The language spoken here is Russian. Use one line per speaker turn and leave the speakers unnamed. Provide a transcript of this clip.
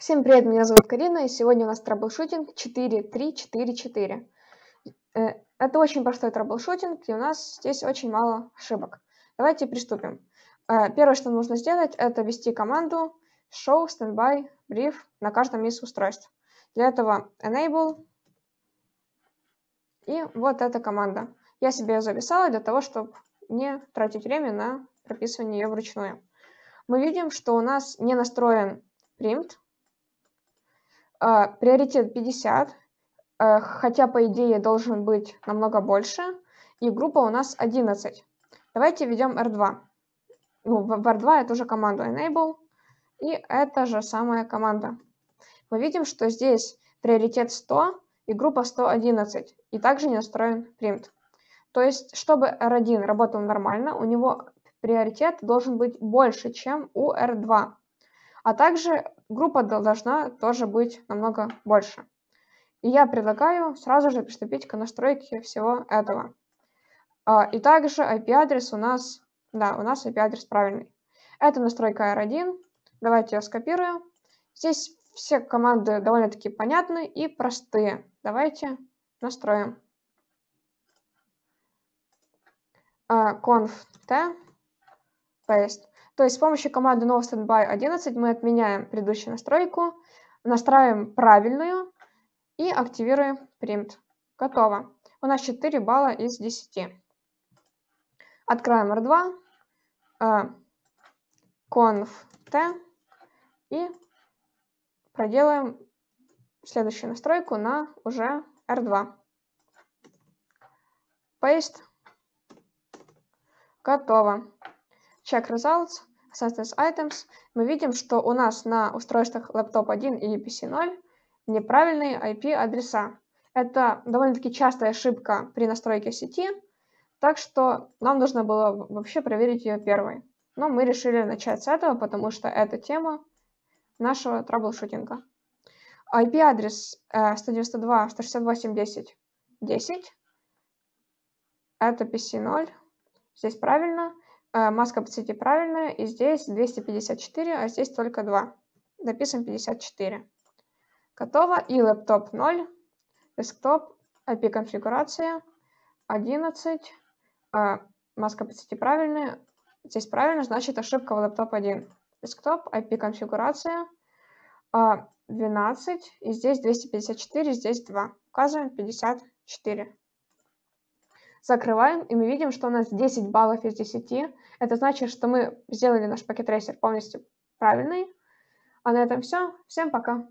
Всем привет, меня зовут Карина, и сегодня у нас трэблшутинг 4.3.4.4. Э, это очень простой трэблшутинг, и у нас здесь очень мало ошибок. Давайте приступим. Э, первое, что нужно сделать, это ввести команду show standby brief на каждом из устройств. Для этого enable, и вот эта команда. Я себе ее записала для того, чтобы не тратить время на прописывание ее вручную. Мы видим, что у нас не настроен print, а, приоритет 50, а, хотя, по идее, должен быть намного больше, и группа у нас 11. Давайте введем R2. Ну, в R2 это уже команду enable, и это же самая команда. Мы видим, что здесь приоритет 100 и группа 111, и также не настроен print. То есть, чтобы R1 работал нормально, у него приоритет должен быть больше, чем у R2. А также группа должна тоже быть намного больше. И я предлагаю сразу же приступить к настройке всего этого. А, и также IP-адрес у нас, да, у нас IP-адрес правильный. Это настройка R1. Давайте я скопирую. Здесь все команды довольно-таки понятны и простые. Давайте настроим. conf t paste то есть с помощью команды no standby 11 мы отменяем предыдущую настройку, настраиваем правильную и активируем print. Готово. У нас 4 балла из 10. Откроем R2, э, conf t и проделаем следующую настройку на уже R2. Paste. Готово. Check results. Success Items, мы видим, что у нас на устройствах Laptop 1 или PC 0 неправильные IP-адреса. Это довольно-таки частая ошибка при настройке сети, так что нам нужно было вообще проверить ее первой. Но мы решили начать с этого, потому что это тема нашего траблшутинга. IP-адрес э, 192.168.10.10 это PC0, здесь правильно – а, маска по цвете правильная, и здесь 254, а здесь только 2. Дописываем 54. Готово. И лэптоп 0, десктоп, IP-конфигурация 11, а, маска по сети правильная. Здесь правильно, значит ошибка в лэптоп 1. Десктоп, IP-конфигурация 12, а, и здесь 254, здесь 2. Указываем 54 закрываем, и мы видим, что у нас 10 баллов из 10. Это значит, что мы сделали наш пакет рейсер полностью правильный. А на этом все. Всем пока!